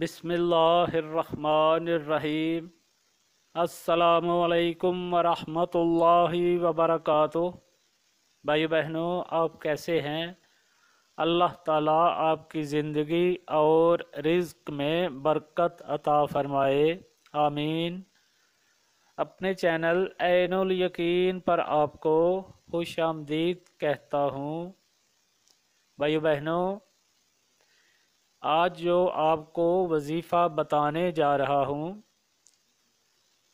बिस्मिल्लाहिर्रहमानिर्रहीम अस्सलामुअलैकुम वरहमतुल्लाहि वबरकातु भाई बहनों आप कैसे हैं अल्लाह ताला आपकी ज़िंदगी और रिज़्क में बरकत अता फ़रमाए आमीन अपने चैनल एनुल यकीन पर आपको खुश आमदीद कहता हूँ भाई बहनों आज जो आपको वजीफ़ा बताने जा रहा हूँ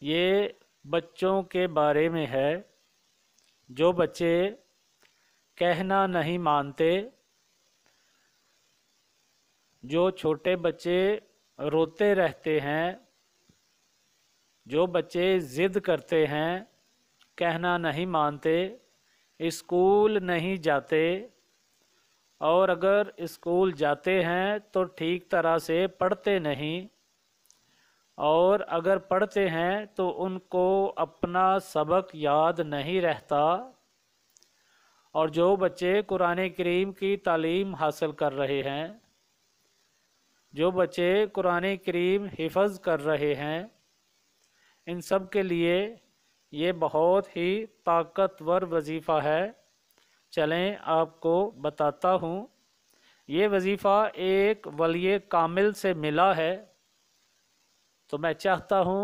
ये बच्चों के बारे में है जो बच्चे कहना नहीं मानते जो छोटे बच्चे रोते रहते हैं जो बच्चे ज़िद करते हैं कहना नहीं मानते स्कूल नहीं जाते और अगर स्कूल जाते हैं तो ठीक तरह से पढ़ते नहीं और अगर पढ़ते हैं तो उनको अपना सबक याद नहीं रहता और जो बच्चे कुरान करीम की तालीम हासिल कर रहे हैं जो बच्चे कुरान करीम हिफज कर रहे हैं इन सब के लिए ये बहुत ही ताकतवर वजीफ़ा है चलें आपको बताता हूँ ये वजीफ़ा एक वली कामिल से मिला है तो मैं चाहता हूँ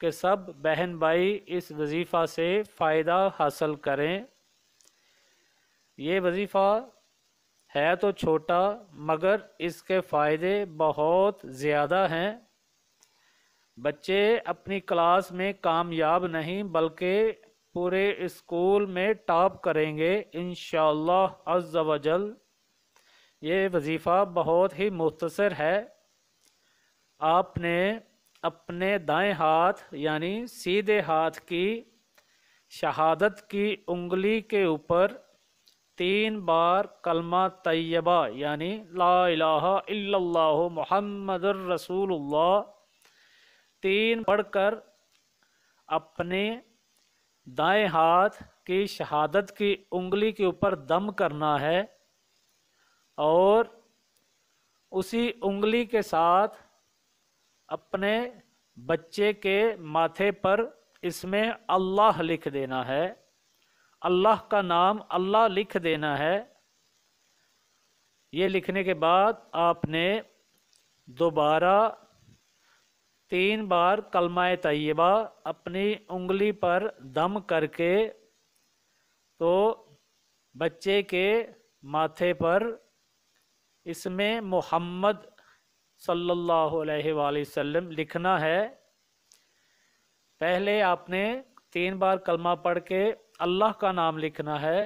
कि सब बहन भाई इस वजीफ़ा से फ़ायदा हासिल करें ये वजीफ़ा है तो छोटा मगर इसके फ़ायदे बहुत ज़्यादा हैं बच्चे अपनी क्लास में कामयाब नहीं बल्कि पूरे स्कूल में टॉप करेंगे इन शजल ये वजीफ़ा बहुत ही मुख्तर है आपने अपने दाएं हाथ यानी सीधे हाथ की शहादत की उंगली के ऊपर तीन बार कलमा तैयबा यानी ला इलाहा मोहम्मद रसूलुल्लाह तीन पढ़कर अपने दाएं हाथ की शहादत की उंगली के ऊपर दम करना है और उसी उंगली के साथ अपने बच्चे के माथे पर इसमें अल्लाह लिख देना है अल्लाह का नाम अल्लाह लिख देना है ये लिखने के बाद आपने दोबारा तीन बार कलमाए तय्यबा अपनी उंगली पर दम करके तो बच्चे के माथे पर इसमें मोहम्मद सल्लल्लाहु अलैहि वसल्लम लिखना है पहले आपने तीन बार कलमा पढ़ के अल्लाह का नाम लिखना है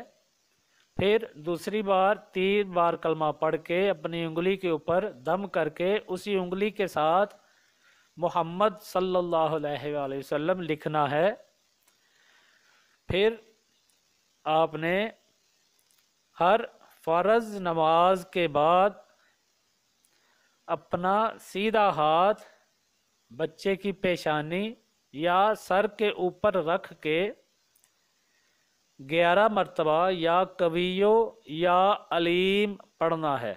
फिर दूसरी बार तीन बार कलमा पढ़ के अपनी उंगली के ऊपर दम करके उसी उंगली के साथ मोहम्मद सल्लल्लाहु वसल्लम लिखना है फिर आपने हर फ़र्ज़ नमाज के बाद अपना सीधा हाथ बच्चे की पेशानी या सर के ऊपर रख के ग्यारह मरतबा या कवियो या अलीम पढ़ना है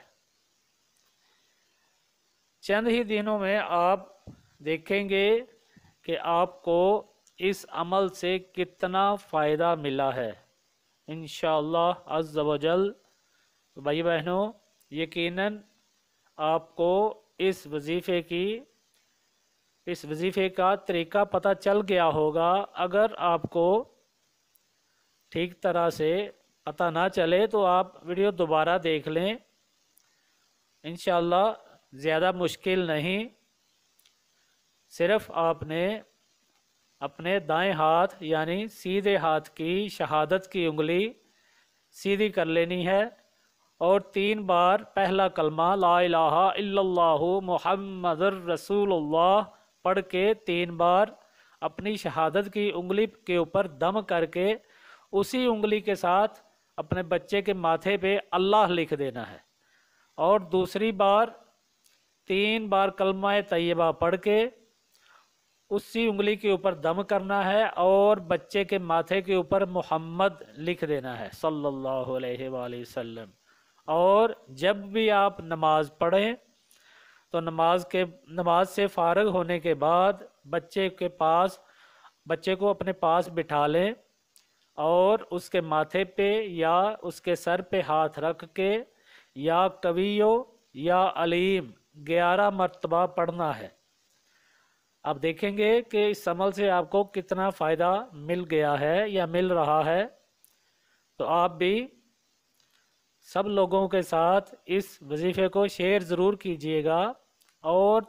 चंद ही दिनों में आप देखेंगे कि आपको इस अमल से कितना फ़ायदा मिला है इन शजल भाई बहनों यकीनन आपको इस वजीफ़े की इस वजीफ़े का तरीका पता चल गया होगा अगर आपको ठीक तरह से पता ना चले तो आप वीडियो दोबारा देख लें इन ज़्यादा मुश्किल नहीं सिर्फ आपने अपने दाएं हाथ यानी सीधे हाथ की शहादत की उंगली सीधी कर लेनी है और तीन बार पहला कलमा ला इलाहा मोहम्मद रसूलुल्लाह पढ़ के तीन बार अपनी शहादत की उंगली के ऊपर दम करके उसी उंगली के साथ अपने बच्चे के माथे पे अल्लाह लिख देना है और दूसरी बार तीन बार कलमा तैयबा पढ़ के उसी उंगली के ऊपर दम करना है और बच्चे के माथे के ऊपर मोहम्मद लिख देना है सल्लल्लाहु अलैहि वसल्लम और जब भी आप नमाज पढ़ें तो नमाज के नमाज से फारग होने के बाद बच्चे के पास बच्चे को अपने पास बिठा लें और उसके माथे पे या उसके सर पे हाथ रख के या कवियो या अलीम ग्यारह मरतबा पढ़ना है अब देखेंगे कि इस अमल से आपको कितना फ़ायदा मिल गया है या मिल रहा है तो आप भी सब लोगों के साथ इस वजीफ़े को शेयर ज़रूर कीजिएगा और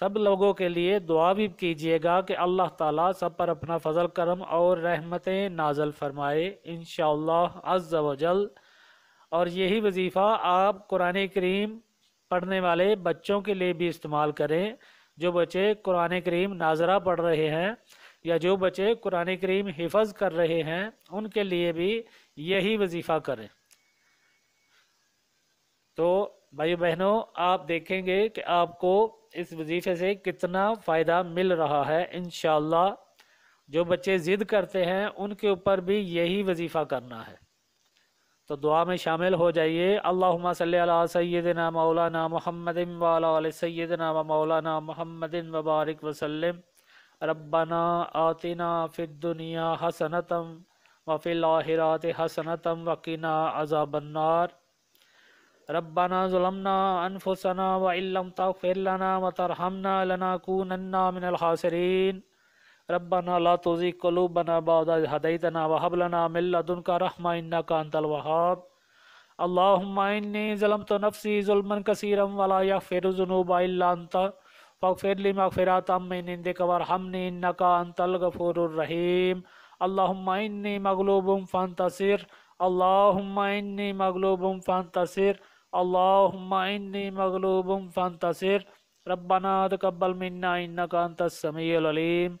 सब लोगों के लिए दुआ भी कीजिएगा कि अल्लाह ताला सब पर अपना फजल करम और रहमतें नाजल फरमाए इन शजल और यही वजीफ़ा आप कुरान करीम पढ़ने वाले बच्चों के लिए भी इस्तेमाल करें जो बच्चे कुरान करीम नाजरा पढ़ रहे हैं या जो बच्चे कुरान करीम हिफज कर रहे हैं उनके लिए भी यही वजीफ़ा करें तो भाई बहनों आप देखेंगे कि आपको इस वजीफ़े से कितना फ़ायदा मिल रहा है इन जो बच्चे ज़िद करते हैं उनके ऊपर भी यही वजीफ़ा करना है तो दुआ में शामिल हो जाइए अल्लाहुम्मा सल्ली अला सैदना मौलाना व अला आलि सैदना व मौलाना महमद वबारक वसलम रब्बना आतना फ़िदुनिया हसनतम व फिल वफ़िलाहरात हसनतम व वकीना अजाबन्नार रब्बना ज़ुलमना अनफुसना व इल्लम तगफिर लना व तरहमना लनाकूनन्ना मिनल हासरीन रब्बना ला तुजी कलूबना बाद हदैतना वहब लना मिन लदुनका रहमा इन्नका अंतल वहाब अल्लाहुम्मा इन्नी ज़लमतु नफ़्सी ज़ुल्मन कसीरम वला यगफिरु ज़ुनूबा इल्ला अंत फ़गफिर लि मग़फ़िरतम मिन इंदिक वरहमनी इन्नका अंतल गफ़ूरुर रहीम अल्लाहुम्मा इन्नी मग़लूबुम फ़न्तसिर अल्लाहुम्मा इन्नी मग़लूबुम फ़न्तसिर अल्लाहुम्मा इन्नी मग़लूबुम फ़न्तसिर रब्बना तक़ब्बल मिन्ना इन्नका अंतस समीउल अलीम